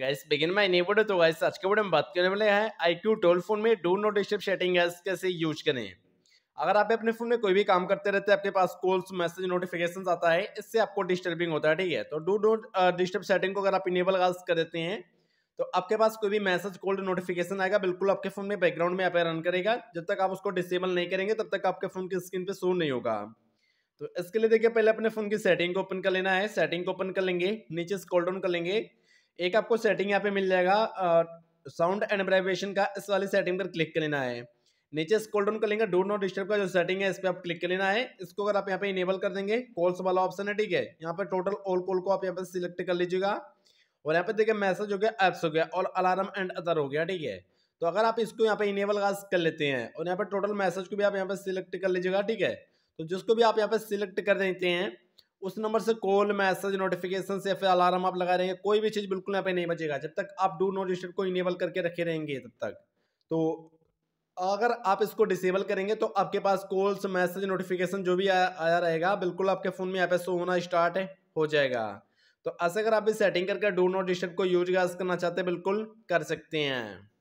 guys begin my neighbour तो guys आज के वीडियो में बात करने वाले हैं आईक्यू टोल फोन में do not disturb setting guys कैसे यूज करें अगर आप अपने फोन में कोई भी काम करते रहते हैं आपके पास कॉल्स मैसेज नोटिफिकेशन आता है इससे आपको डिस्टर्बिंग होता है ठीक है तो डू नॉट डिस्टर्ब सेटिंग को अगर आप इनेबल गाइस कर देते हैं तो आपके पास कोई भी मैसेज कॉल्ड नोटिफिकेशन आएगा बिल्कुल आपके फोन में बैकग्राउंड में आप रन करेगा जब तक आप उसको डिसेबल नहीं करेंगे तब तक आपके फोन की स्क्रीन पे शो नहीं होगा तो इसके लिए देखिए पहले अपने फोन की सेटिंग को ओपन कर लेना है सेटिंग को ओपन कर लेंगे नीचे स्कॉल डाउन कर लेंगे एक आपको सेटिंग यहाँ पे मिल जाएगा साउंड एंड वाइब्रेशन का इस वाली सेटिंग पर क्लिक कर लेना है नीचे स्कोल डाउन कर लेंगे डोट नॉट डिस्टर्ब का जो सेटिंग है इस पर आप क्लिक कर लेना है इसको अगर आप यहाँ पे इनेबल कर देंगे कॉल्स वाला ऑप्शन है ठीक है यहाँ पे टोटल ऑल कॉल को आप यहाँ पे सिलेक्ट कर लीजिएगा और यहाँ पे देखिए मैसेज हो गया एप्स हो गया और अलार्म एंड अदर हो गया ठीक है तो अगर आप इसको यहाँ पे इनेबल कर लेते हैं और यहाँ पे टोटल मैसेज को भी आप यहाँ पे सिलेक्ट कर लीजिएगा ठीक है तो जिसको भी आप यहाँ पे सिलेक्ट कर देते हैं उस नंबर से कॉल मैसेज नोटिफिकेशन से फिर अलार्म आप लगा रहेंगे कोई भी चीज़ बिल्कुल यहाँ पे नहीं बचेगा जब तक आप डू नोट डिस्टर्ब को इनेबल करके रखे रहेंगे तब तक तो अगर आप इसको डिसेबल करेंगे तो आपके पास कॉल्स मैसेज नोटिफिकेशन जो भी आया आया रहेगा बिल्कुल आपके फ़ोन में यहाँ पे शो होना स्टार्ट हो जाएगा तो ऐसे अगर आप इस सेटिंग करके डू नोट डिस्टर्ब को यूज करना चाहते हैं बिल्कुल कर सकते हैं